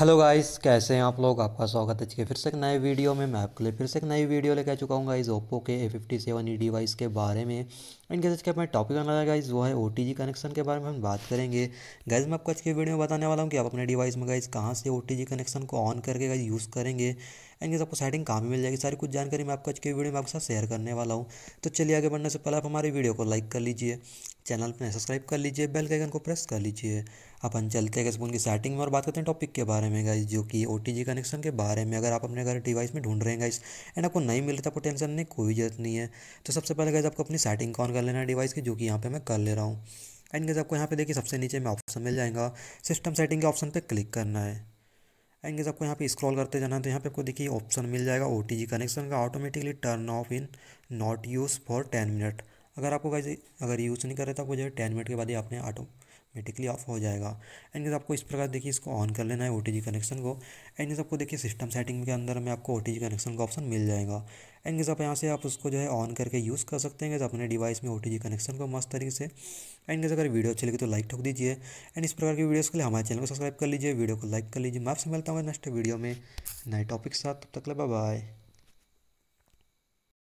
hello guys कैसे हैं आप लोग आपका स्वागत है फिर से एक नए वीडियो में मैं आपके लिए फिर से एक नई वीडियो लेकर आ चुका हूँ गाइस ओप्पो के A fifty seven E device के बारे में इनके सच के अपना टॉपिक बनाया गाइस वो है ओ कनेक्शन के बारे में हम बात करेंगे गाइस मैं आपको आज की वीडियो में बताने वाला हूँ कि आप अपने डिवाइस में गाइस कहाँ से ओ कनेक्शन को ऑन करके गाइज यूज़ करेंगे एंड आपको सेटिंग कहाँ मिल जाएगी सारी कुछ जानकारी मैं आपको आज के वीडियो में आपके साथ शेयर करने वाला हूँ तो चलिए आगे बढ़ने से पहले आप हमारे वीडियो को लाइक कर लीजिए चैनल पर सब्सक्राइब कर लीजिए बेल आइकन को प्रेस कर लीजिए अपन चलते हैं फोन की सेटिंग में और बात करते हैं टॉपिक के बारे में गाइस जो कि ओ कनेक्शन के बारे में अगर आप अपने घर डिवाइस में ढूंढ रहे हैं गाइस एंड आपको नहीं मिल रहा तो आपको टेंशन नहीं कोई जरूरत नहीं है तो सबसे पहले गाइस आपको अपनी सेटिंग कौन कर लेना है डिवाइस की जो कि यहाँ पर मैं कर ले रहा हूँ एंड गाइस आपको यहाँ पे देखिए सबसे नीचे में ऑप्शन मिल जाएगा सिस्टम सेटिंग के ऑप्शन पर क्लिक करना है जब आपको यहाँ पे स्क्रॉल करते जाना है तो यहाँ पे आपको देखिए ऑप्शन मिल जाएगा ओ कनेक्शन का automatically turn off in not use for ten minute अगर आपको कैसे अगर यूज़ नहीं कर रहे तो आपको जो है टेन मिनट के बाद ही आपने ऑटो ऑटोमेटिकली ऑफ हो जाएगा एंड आपको इस प्रकार देखिए इसको ऑन कर लेना है ओ कनेक्शन को एंड गाइस आपको देखिए सिस्टम सेटिंग के अंदर में आपको ओ कनेक्शन का ऑप्शन मिल जाएगा एंड गाइस आप यहाँ से आप उसको जो है ऑन करके यूज़ कर सकते हैं जैसे अपने डिवाइस में ओ कनेक्शन को मस्त तरीके से एंड जैसे अगर वीडियो अच्छी लगी तो लाइक ठोक दीजिए एंड इस प्रकार की वीडियोज़ के लिए हमारे चैनल को सब्सक्राइब कर लीजिए वीडियो को लाइक कर लीजिए मैं आपसे मिलता हूँ नेक्स्ट वीडियो में नए टॉपिक के साथ तब तक ले बाय